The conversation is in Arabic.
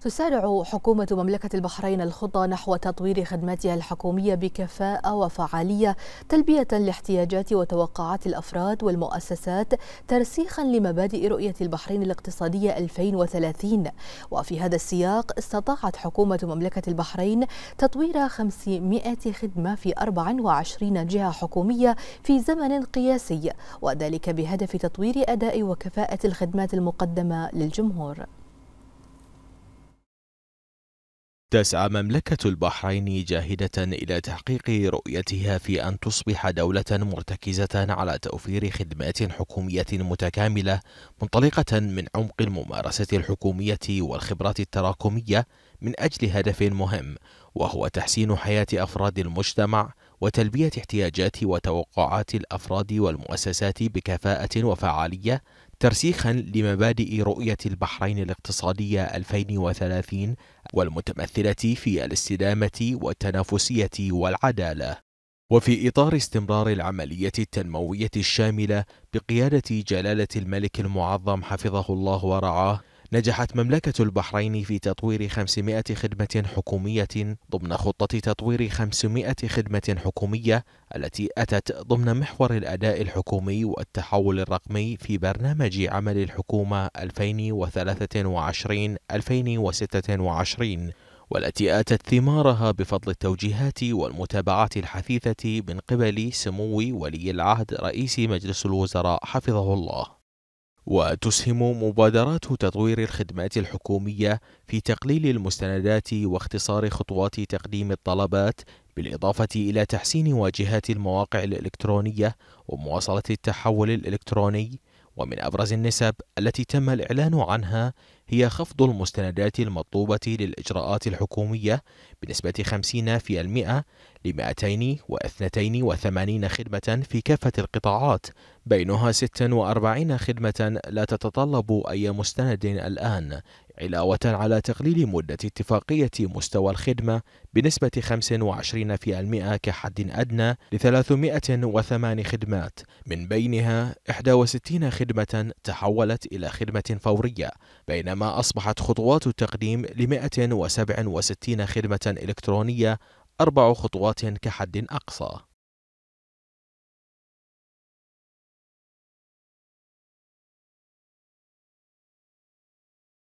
تسارع حكومة مملكة البحرين الخطى نحو تطوير خدماتها الحكومية بكفاءة وفعالية تلبية لاحتياجات وتوقعات الأفراد والمؤسسات ترسيخا لمبادئ رؤية البحرين الاقتصادية 2030 وفي هذا السياق استطاعت حكومة مملكة البحرين تطوير 500 خدمة في 24 جهة حكومية في زمن قياسي وذلك بهدف تطوير أداء وكفاءة الخدمات المقدمة للجمهور تسعى مملكة البحرين جاهدة إلى تحقيق رؤيتها في أن تصبح دولة مرتكزة على توفير خدمات حكومية متكاملة منطلقة من عمق الممارسة الحكومية والخبرات التراكمية من أجل هدف مهم وهو تحسين حياة أفراد المجتمع وتلبية احتياجات وتوقعات الأفراد والمؤسسات بكفاءة وفعالية ترسيخا لمبادئ رؤية البحرين الاقتصادية 2030 والمتمثلة في الاستدامة والتنافسية والعدالة وفي إطار استمرار العملية التنموية الشاملة بقيادة جلالة الملك المعظم حفظه الله ورعاه نجحت مملكة البحرين في تطوير 500 خدمة حكومية ضمن خطة تطوير 500 خدمة حكومية التي أتت ضمن محور الأداء الحكومي والتحول الرقمي في برنامج عمل الحكومة 2023-2026 والتي آتت ثمارها بفضل التوجيهات والمتابعات الحثيثة من قبل سمو ولي العهد رئيس مجلس الوزراء حفظه الله وتسهم مبادرات تطوير الخدمات الحكومية في تقليل المستندات واختصار خطوات تقديم الطلبات بالإضافة إلى تحسين واجهات المواقع الإلكترونية ومواصلة التحول الإلكتروني ومن أبرز النسب التي تم الإعلان عنها هي خفض المستندات المطلوبة للإجراءات الحكومية بنسبة 50% ل 282 خدمة في كافة القطاعات بينها 46 خدمة لا تتطلب أي مستند الآن علاوة على تقليل مدة اتفاقية مستوى الخدمة بنسبة 25% كحد أدنى ل 308 خدمات من بينها 61 خدمة تحولت إلى خدمة فورية بينما أصبحت خطوات التقديم ل 167 خدمة إلكترونية أربع خطوات كحد أقصى